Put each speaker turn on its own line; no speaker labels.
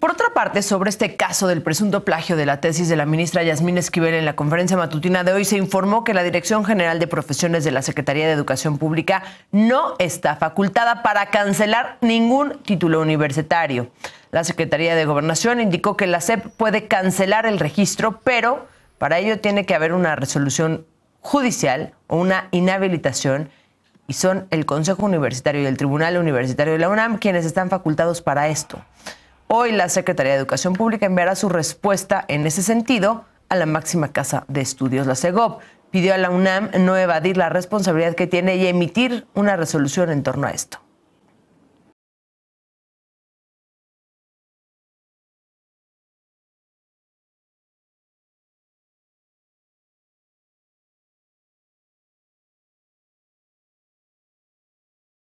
Por otra parte, sobre este caso del presunto plagio de la tesis de la ministra Yasmín Esquivel en la conferencia matutina de hoy se informó que la Dirección General de Profesiones de la Secretaría de Educación Pública no está facultada para cancelar ningún título universitario. La Secretaría de Gobernación indicó que la SEP puede cancelar el registro, pero para ello tiene que haber una resolución judicial o una inhabilitación y son el Consejo Universitario y el Tribunal Universitario de la UNAM quienes están facultados para esto. Hoy la Secretaría de Educación Pública enviará su respuesta en ese sentido a la máxima casa de estudios, la CEGOP. Pidió a la UNAM no evadir la responsabilidad que tiene y emitir una resolución en torno a esto.